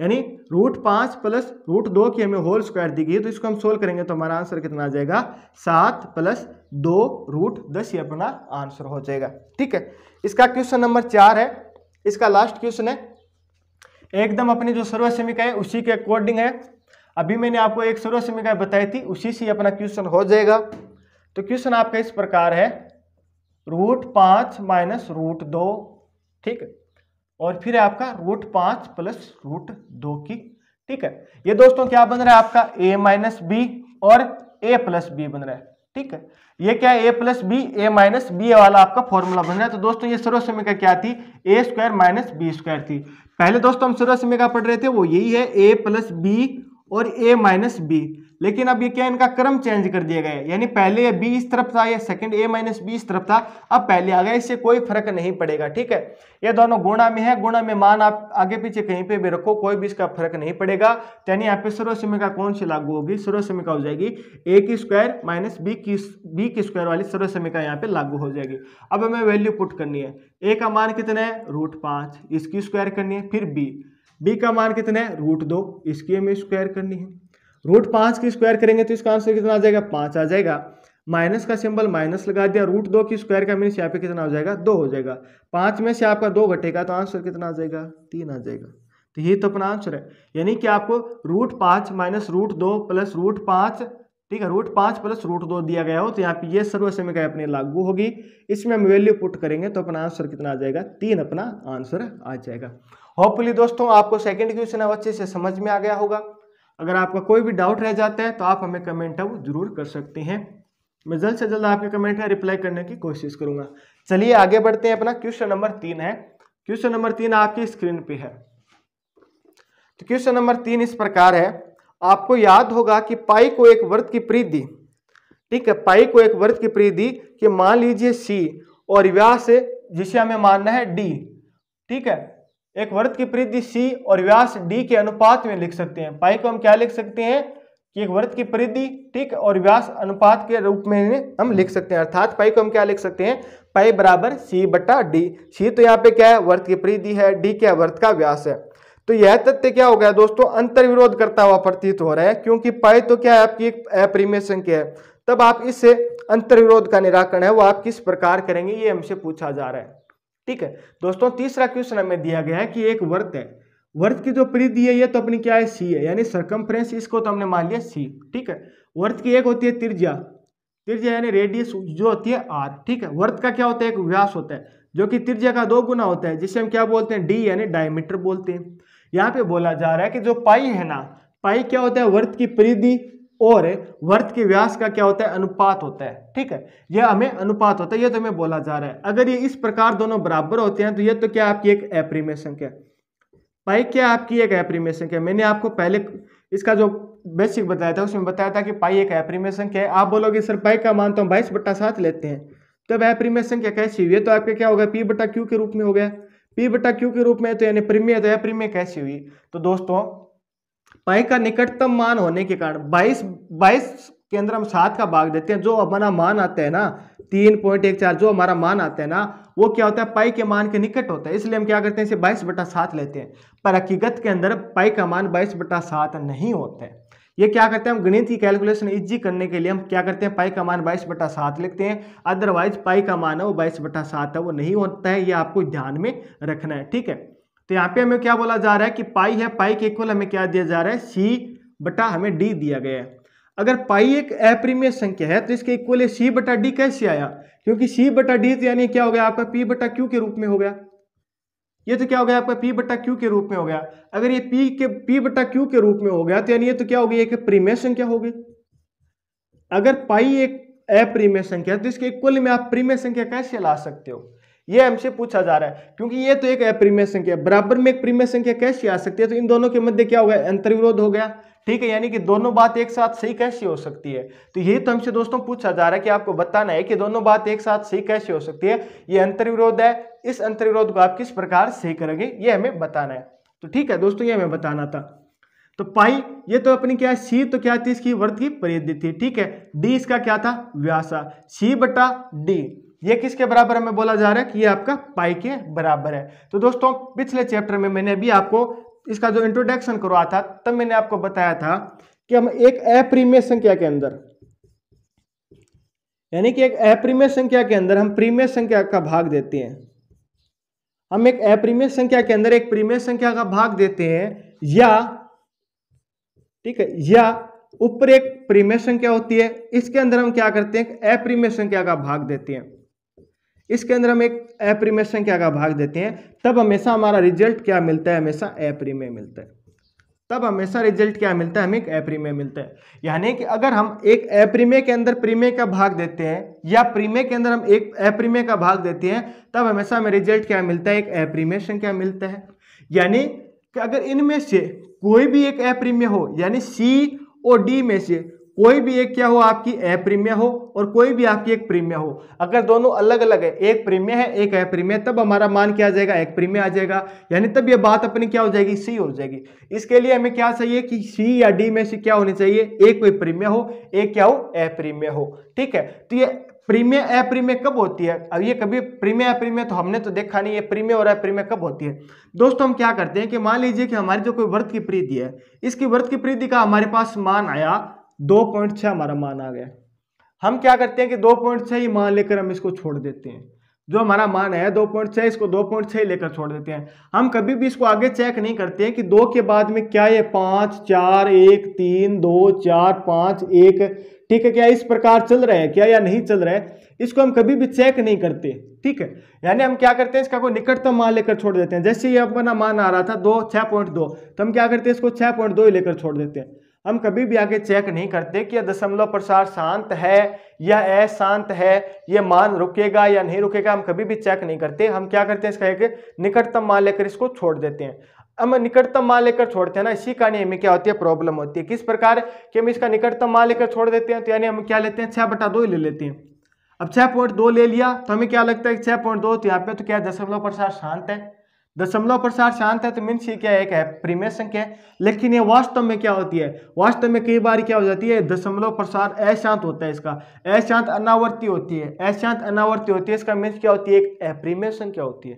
यानी रूट पाँच प्लस रूट दो की हमें होल स्क्वायर दी गई है तो इसको हम सोल्व करेंगे तो हमारा आंसर कितना आ जाएगा सात प्लस दो रूट दस ये अपना आंसर हो जाएगा ठीक है इसका क्वेश्चन नंबर चार है इसका लास्ट क्वेश्चन है एकदम अपनी जो सर्व समीका है उसी के अकॉर्डिंग है अभी मैंने आपको एक सर्व समीका बताई थी उसी से अपना क्वेश्चन हो जाएगा तो क्वेश्चन आपका इस प्रकार है रूट पांच माइनस रूट दो ठीक है और फिर आपका रूट पांच प्लस रूट दो की ठीक है ये दोस्तों क्या बन रहा है आपका ए माइनस बी और ए प्लस बी बन रहा है ठीक है ये क्या A plus B A minus B वाला आपका फॉर्मूला बन रहा है तो दोस्तों ये सर्व समीका क्या थी A square minus B square थी पहले दोस्तों हम सर्व समीका पढ़ रहे थे वो यही है ए प्लस बी और ए माइनस बी लेकिन अब ये क्या इनका क्रम चेंज कर दिया गया यानी पहले बी इस तरफ था या सेकंड ए माइनस बी इस तरफ था अब पहले आ गया इससे कोई फर्क नहीं पड़ेगा ठीक है ये दोनों गुणा में है गुणा में मान आप आगे पीछे कहीं पे भी रखो कोई भी इसका फर्क नहीं पड़ेगा यानी यहाँ पे सर्वसमिका कौन सी लागू होगी सर्वसमिका हो जाएगी ए की स्क्वायर माइनस बी की बी की स्क्वायर वाली सर्वसमिका यहाँ पे लागू हो जाएगी अब हमें वैल्यू पुट करनी है ए का मान कितना है रूट पांच इसकी स्क्वायर करनी है फिर बी बी का मान कितना है रूट दो इसकी हमें स्क्वायर करनी है रूट पांच की स्क्वायर करेंगे तो इसका आंसर कितना आ जाएगा पांच आ जाएगा माइनस का सिंबल माइनस लगा दिया रूट दो की स्क्वायर का मीनस यहाँ पे कितना हो जाएगा दो हो जाएगा पांच में से आपका दो घटेगा तो आंसर कितना आ जाएगा तीन आ जाएगा तो ये तो अपना आंसर है यानी कि आपको रूट पांच माइनस रूट दो प्लस रूट पांच ठीक है रूट पांच प्लस रूट दो दिया गया हो तो यहाँ पे ये का अपनी लागू होगी इसमें हम वैल्यू पुट करेंगे तो अपना आंसर कितना आ जाएगा तीन अपना आंसर आ जाएगा होपफुली दोस्तों आपको सेकेंड क्वेश्चन अब अच्छे से समझ में आ गया होगा अगर आपका कोई भी डाउट रह जाता है तो आप हमें कमेंट है वो ज़रूर कर सकते हैं मैं जल्द से जल्द आपके कमेंट है रिप्लाई करने की कोशिश करूंगा चलिए आगे बढ़ते हैं अपना क्वेश्चन नंबर तीन है क्वेश्चन नंबर तीन आपकी स्क्रीन पे है तो क्वेश्चन नंबर तीन इस प्रकार है आपको याद होगा कि पाई को एक वर्त की दी ठीक है पाई को एक वर्त की दी कि मान लीजिए सी और व्यास जिसे हमें मानना है डी ठीक है एक वर्त की परिधि सी और व्यास डी के अनुपात में लिख सकते हैं पाई को हम क्या लिख सकते हैं कि एक वर्त की परिधि ठीक और व्यास अनुपात के रूप में हम लिख सकते हैं अर्थात पाई को हम क्या लिख सकते हैं पाई बराबर सी बटा डी सी तो यहाँ पे क्या है वर्त की परिधि है डी क्या वर्त का व्यास है तो यह तथ्य क्या हो गया दोस्तों अंतर विरोध करता हुआ प्रतीत हो रहा है क्योंकि पाई तो क्या है आपकी एक अपरिमेय संख्या है तब आप इससे अंतर विरोध का निराकरण है वो आप किस प्रकार करेंगे ये हमसे पूछा जा रहा है ठीक है दोस्तों तीसरा क्वेश्चन हमें दिया गया है कि एक वर्त है वर्त की जो परिधि है ये तो अपनी क्या है सी है यानी सरकमफ्रेंस इसको तो हमने मान लिया सी ठीक है वर्त की एक होती है त्रिज्या त्रिज्या यानी रेडियस जो होती है आर ठीक है वर्त का क्या होता है एक व्यास होता है जो कि त्रिज्या का दो गुना होता है जिसे हम क्या बोलते हैं डी यानी डायमीटर बोलते हैं यहाँ पे बोला जा रहा है कि जो पाई है ना पाई क्या होता है वर्त की परिधि और वर्त के व्यास का क्या होता है अनुपात होता है ठीक है यह हमें अनुपात होता है यह तो हमें बोला जा रहा है अगर ये इस प्रकार दोनों बराबर होते हैं तो यह तो क्या आपकी एक एप्रीमे संख्या पाई क्या आपकी एक एप्रीमे संख्या मैंने आपको पहले इसका जो बेसिक बताया था उसमें बताया था कि पाई एक एप्रीमे संख्या है आप बोलोगे सर पाई का मान तो हम बाईस बट्टा सात लेते हैं तब एप्रीमे संख्या कैसी हुई है तो आपके क्या होगा पी बट्टा क्यू के रूप में हो गया पी बट्टा क्यू के रूप में तो यानी प्रीमिय तो एप्रीमे कैसी हुई तो दोस्तों पाई का निकटतम मान होने के कारण 22 22 के अंदर हम सात का भाग देते हैं जो हमारा मान आता है ना तीन पॉइंट एक चार जो हमारा मान आता है ना वो क्या होता है पाई के मान के निकट होता है इसलिए हम क्या करते हैं इसे बाईस बटा सात लेते हैं पर हकीकत के अंदर पाई का मान बाईस बटा सात नहीं होता है ये क्या करते हैं हम गणित की कैलकुलेशन इजी करने के लिए हम क्या करते हैं पाई का मान बाईस बटा सात लिखते हैं अदरवाइज पाई का मान है वो बाईस बटा सात है वो नहीं होता है ये आपको ध्यान में रखना है ठीक है तो यहाँ पे हमें क्या बोला जा रहा है कि पाई है पाई के इक्वल हमें क्या दिया जा रहा है सी बटा हमें डी दिया गया है अगर पाई एक अप्रीमिय संख्या है तो इसके इक्वल है सी बटा डी कैसे आया क्योंकि सी बटा डी तो यानी क्या हो गया आपका पी बटा क्यू के रूप में हो गया ये तो क्या हो गया आपका पी बटा क्यू के रूप में हो गया अगर ये पी के पी बटा क्यू के रूप में हो गया तो यानी ये तो क्या हो गया एक प्रीमिय संख्या हो गई अगर पाई एक अप्रीमिय संख्या है तो इसके इक्वल में आप प्रीमिय संख्या कैसे ला सकते हो ये हमसे पूछा जा रहा है क्योंकि ये तो एक अप्रीमेय संख्या बराबर में एक प्रीमेय संख्या कैसी आ सकती है तो इन दोनों के मध्य क्या हो गया अंतर्विरोध हो गया ठीक है यानी कि दोनों बात एक साथ सही कैसी हो सकती है तो यही तो हमसे दोस्तों पूछा जा रहा है कि आपको बताना है कि दोनों बात एक साथ सही कैसे हो सकती है ये अंतर्विरोध है इस अंतर्विरोध को आप किस प्रकार सही करेंगे ये हमें बताना है तो ठीक है दोस्तों ये हमें बताना था तो पाई ये तो अपनी क्या है सी तो क्या थी इसकी वर्त की परिधि थी ठीक है डी इसका क्या था व्यासा सी बटा डी ये किसके बराबर हमें बोला जा रहा है कि ये आपका पाई के बराबर है तो दोस्तों पिछले चैप्टर में मैंने अभी आपको इसका जो इंट्रोडक्शन करवा था तब मैंने आपको बताया था कि हम एक अप्रीमिय संख्या के अंदर यानी कि एक अप्रीमिय संख्या के अंदर हम प्रीमियर संख्या का भाग देते हैं हम एक अप्रीमिय संख्या के अंदर एक प्रीमियर संख्या का भाग देते हैं या ठीक है या ऊपर एक प्रीमियर संख्या होती है इसके अंदर हम क्या करते हैं अप्रीमिय संख्या का भाग देते हैं इसके अंदर हम एक एप्रीमेशन संख्या का भाग देते हैं तब हमेशा हमारा रिजल्ट क्या मिलता है हमेशा एप्रीमे मिलता है तब हमेशा रिजल्ट क्या मिलता है हमें एक एप्रीमे मिलता है यानी कि अगर हम एक एप्रीमे के अंदर प्रीमे का भाग देते हैं या प्रीमे के अंदर हम एक एप्रीमे का भाग देते हैं तब हमेशा हमें रिजल्ट क्या मिलता है एक एप्रीमेशन क्या मिलता है यानी कि अगर इनमें से कोई भी एक एप्रीमे हो यानी सी और डी में से कोई भी एक क्या हो आपकी अप्रीमिय हो और कोई भी आपकी एक प्रीमिया हो अगर दोनों अलग अलग है एक प्रीमिय है एक अप्रीमिय तब हमारा मान क्या आ जाएगा एक प्रीमिय आ जाएगा यानी तब ये बात अपनी क्या हो जाएगी सी हो जाएगी इसके लिए हमें क्या चाहिए कि सी या डी में से क्या होनी चाहिए एक कोई प्रीमिय हो एक क्या हो अप्रीमिय हो ठीक है तो ये प्रीमिय अप्रीमिय कब होती है अब ये कभी प्रीमिय अप्रीमिय तो हमने तो देखा नहीं है प्रीमिय और अप्रीमिय कब होती है दोस्तों हम क्या करते हैं कि मान लीजिए कि हमारी जो कोई वर्थ की प्रीति है इसकी वर्थ की प्रीति का हमारे पास मान आया दो पॉइंट छह हमारा मान आ गया हम क्या करते हैं कि दो पॉइंट छह ही मान लेकर हम इसको छोड़ देते हैं जो हमारा मान है दो पॉइंट छह इसको दो पॉइंट छह लेकर छोड़ देते हैं हम कभी भी इसको आगे चेक नहीं करते हैं कि दो के बाद में क्या ये पाँच चार एक तीन दो चार पाँच एक ठीक है क्या इस प्रकार चल रहा है क्या या नहीं चल रहा है इसको हम कभी भी चेक नहीं करते ठीक है यानी हम क्या करते हैं इसका कोई निकटतम मान लेकर छोड़ देते हैं जैसे ये अपना मान आ रहा था दो छः पॉइंट दो तो हम क्या करते हैं इसको छः पॉइंट दो ही लेकर छोड़ देते हैं हम कभी भी आगे चेक नहीं करते कि यह दशमलव प्रसार शांत है या अशांत है यह मान रुकेगा या नहीं रुकेगा हम कभी भी चेक नहीं करते हम क्या करते हैं इसका एक निकटतम मान लेकर इसको छोड़ देते हैं हम निकटतम मान लेकर छोड़ते हैं ना इसी कारण हमें क्या होती है प्रॉब्लम होती है किस प्रकार कि हम इसका निकटतम मान लेकर छोड़ देते हैं तो यानी हम क्या लेते हैं छः बटा दो ही ले लेते हैं अब छः पॉइंट दो ले लिया तो हमें क्या लगता है छः पॉइंट दो तो यहाँ पे तो क्या दशमलव प्रसार शांत है दशमलव प्रसार शांत है तो मीन्स ये क्या है एक है प्रीमेय संख्या है लेकिन ये वास्तव में क्या होती है वास्तव में कई बार क्या हो जाती है दशमलव प्रसार अशांत होता है इसका अशांत अनावर्ती होती है अशांत अनावर्ती होती है इसका मीन्स क्या होती है एक अप्रीमेय संख्या होती है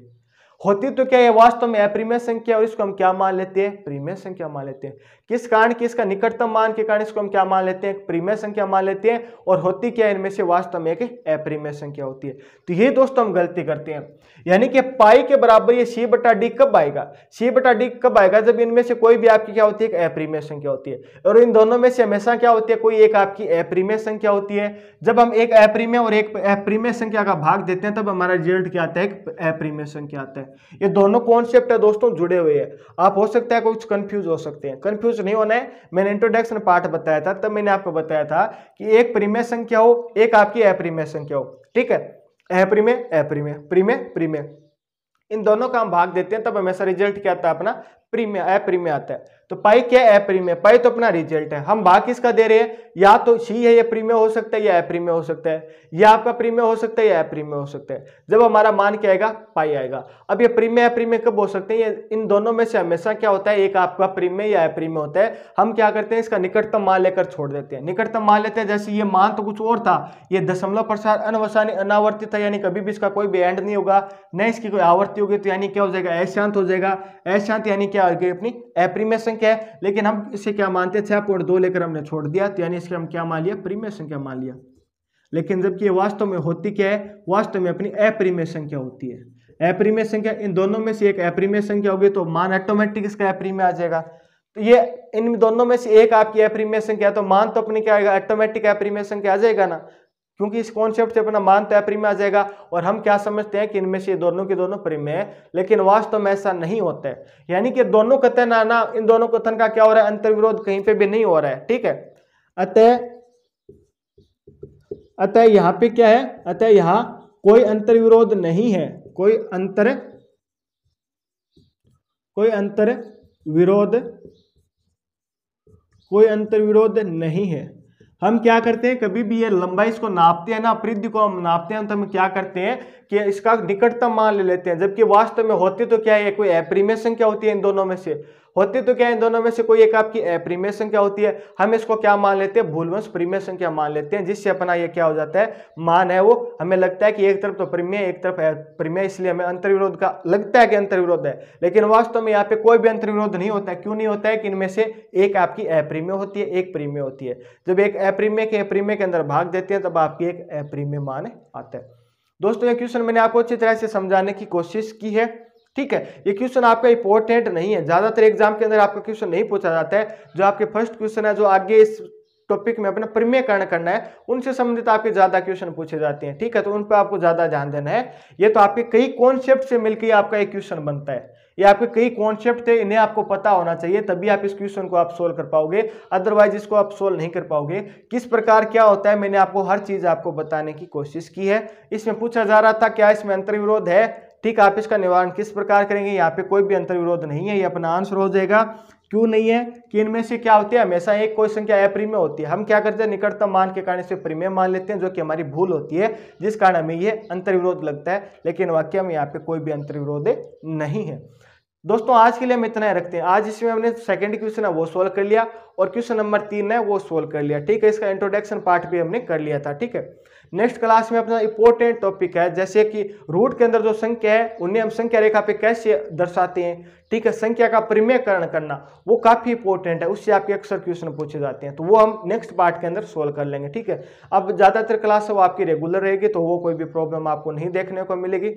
होती तो क्या है वास्तव में अप्रीमेय संख्या और इसको हम क्या मान लेते हैं प्रीमेय संख्या मान लेते हैं किस कारण की इसका निकटतम मान के कारण इसको हम क्या मान लेते हैं प्रीमेय संख्या मान लेते हैं और होती क्या है इनमें से वास्तव में एक अप्रीमेय संख्या होती है तो ये दोस्तों हम गलती करते हैं यानी कि पाई के बराबर ये सी बटा डी कब आएगा सी बटा डी कब आएगा जब इनमें से कोई भी आपकी क्या होती है एप्रीमिय संख्या होती है और इन दोनों में से हमेशा क्या होती है कोई एक आपकी अप्रीमिय संख्या होती है जब हम एक एप्रीमिय और एक एप्रीमिय संख्या का भाग देते हैं तब हमारा रिजल्ट क्या आता है एक संख्या आता है ये दोनों कॉन्सेप्ट है दोस्तों जुड़े हुए हैं आप हो सकता है कुछ कंफ्यूज हो सकते हैं कंफ्यूज नहीं होना है मैंने इंट्रोडक्शन पार्ट बताया था तब मैंने आपको बताया था कि एक प्रीमिय संख्या हो एक आपकी अप्रीमिय संख्या हो ठीक है ए प्रीमे ए प्रीमे प्रीमे प्रीमे इन दोनों का हम भाग देते हैं तब हमेशा रिजल्ट क्या आता है अपना प्रीमियम आता है तो पाई क्या है अप्रीमियम पाई तो अपना रिजल्ट है हम भाग इसका दे रहे हैं या तो सी है ये प्रीमियम हो सकता है या अप्रीमियम हो सकता है या आपका प्रीमियम हो सकता है या अप्रीमियम हो सकता है जब हमारा मान क्या आएगा पाई आएगा अब ये प्रीमियम अप्रीमियम कब हो सकते हैं इन दोनों में से हमेशा क्या होता है एक आपका प्रीमियम या अप्रीमियम होता है हम क्या करते हैं इसका निकटतम मान लेकर छोड़ देते हैं निकटतम मान लेते हैं जैसे ये मान तो कुछ और था ये दशमलव प्रसार अनवसानी अनावर्तित था यानी कभी भी इसका कोई भी एंड नहीं होगा न इसकी कोई आवर्ती होगी तो यानी क्या हो जाएगा अशांत हो जाएगा अशांत यानी क्या आ गई अपनी एप्रीमेय संख्या है लेकिन हम इसे क्या मानते थे पॉइंट दो लेकर हमने छोड़ दिया तो यानी इसके हम क्या मान लिया प्रीमेय संख्या मान लिया लेकिन जबकि ये वास्तव में होती क्या है वास्तव में अपनी अप्रीमेय संख्या होती है एप्रीमेय संख्या इन दोनों में से एक एप्रीमेय संख्या होगी तो मान ऑटोमेटिक इसका एप्रीमेय आ जाएगा तो ये इन दोनों में से एक आपकी एप्रीमेय संख्या तो मान तो अपनी क्या आएगा ऑटोमेटिक एप्रीमेय संख्या आ जाएगा ना क्योंकि इस कॉन्सेप्ट से अपना मान तय प्रेम आ जाएगा और हम क्या समझते हैं कि इनमें से दोनों के दोनों प्रेम है लेकिन वास्तव में ऐसा नहीं होता है यानी कि दोनों कथन आना इन दोनों कथन का क्या हो रहा है अंतर्विरोध कहीं पे भी नहीं हो रहा है ठीक है अतः अतः यहाँ पे क्या है अतः यहां कोई अंतर्विरोध नहीं है कोई अंतर कोई अंतर विरोध कोई अंतर्विरोध नहीं है हम क्या करते हैं कभी भी ये लंबाई इसको नापते हैं ना अपृद्धि को हम नापते हैं तो हम क्या करते हैं कि इसका निकटतम मान ले लेते हैं जबकि वास्तव में होते तो क्या है कोई एप्रीमेशन क्या होती है इन दोनों में से होती तो क्या है दोनों में से कोई एक आपकी प्रीमियर संख्या होती है हम इसको क्या मान लेते हैं भूलवंश प्रीमियर संख्या मान लेते हैं जिससे अपना ये क्या हो जाता है मान है वो हमें लगता है कि एक तरफ तो प्रीमियर एक तरफ प्रीमियर इसलिए हमें अंतर्विरोध का लगता है कि अंतर्विरोध है लेकिन वास्तव में यहाँ पे कोई भी अंतर्विरोध नहीं होता है क्यों नहीं होता है कि इनमें से एक आपकी अप्रीमियर होती है एक प्रीमियर होती है जब एक अप्रीमियर के अप्रीमियर के अंदर भाग देते हैं तब आपकी एक अप्रीमियर मान आता है दोस्तों ये क्वेश्चन मैंने आपको अच्छी तरह से समझाने की कोशिश की है ठीक है ये क्वेश्चन आपका इंपॉर्टेंट नहीं है ज़्यादातर एग्जाम के अंदर आपका क्वेश्चन नहीं पूछा जाता है जो आपके फर्स्ट क्वेश्चन है जो आगे इस टॉपिक में अपना प्रमेयकरण करना है उनसे संबंधित आपके ज़्यादा क्वेश्चन पूछे जाते हैं ठीक है तो उन पर आपको ज़्यादा ध्यान देना है ये तो आपके कई कॉन्सेप्ट से मिलकर आपका एक क्वेश्चन बनता है ये आपके कई कॉन्सेप्ट थे इन्हें आपको पता होना चाहिए तभी आप इस क्वेश्चन को आप सोल्व कर पाओगे अदरवाइज इसको आप सोल्व नहीं कर पाओगे किस प्रकार क्या होता है मैंने आपको हर चीज़ आपको बताने की कोशिश की है इसमें पूछा जा रहा था क्या इसमें अंतर्विरोध है ठीक आप इसका निवारण किस प्रकार करेंगे यहाँ पे कोई भी अंतर विरोध नहीं है ये अपना आंसर हो जाएगा क्यों नहीं है कि इनमें से क्या होती है हमेशा एक क्वेश्चन क्या है प्रीमियम होती है हम क्या करते हैं निकटतम मान के कारण इसे प्रीमियम मान लेते हैं जो कि हमारी भूल होती है जिस कारण हमें ये अंतर्विरोध लगता है लेकिन वाक्य में यहाँ पे कोई भी विरोध नहीं है दोस्तों आज के लिए हम इतना ही रखते हैं आज इसमें हमने सेकंड क्वेश्चन है वो सोल्व कर लिया और क्वेश्चन नंबर तीन है वो सोल्व कर लिया ठीक है इसका इंट्रोडक्शन पार्ट भी हमने कर लिया था ठीक है नेक्स्ट क्लास में अपना इंपॉर्टेंट टॉपिक है जैसे कि रूट के अंदर जो संख्या है उन्हें हम संख्या रेखा पे कैसे दर्शाते हैं ठीक है संख्या का परिमेयकरण करना वो काफ़ी इंपॉर्टेंट है उससे आपके अक्सर क्वेश्चन पूछे जाते हैं तो वो हम नेक्स्ट पार्ट के अंदर सोल्व कर लेंगे ठीक है अब ज़्यादातर क्लास वो आपकी रेगुलर रहेगी तो वो कोई भी प्रॉब्लम आपको नहीं देखने को मिलेगी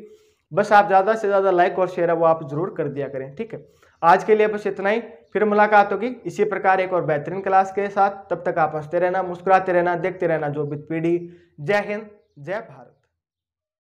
बस आप ज़्यादा से ज़्यादा लाइक और शेयर है वो आप जरूर कर दिया करें ठीक है आज के लिए बस इतना ही फिर मुलाकात होगी इसी प्रकार एक और बेहतरीन क्लास के साथ तब तक आप हंसते रहना मुस्कुराते रहना देखते रहना जो विद पीढ़ी जय हिंद जय भारत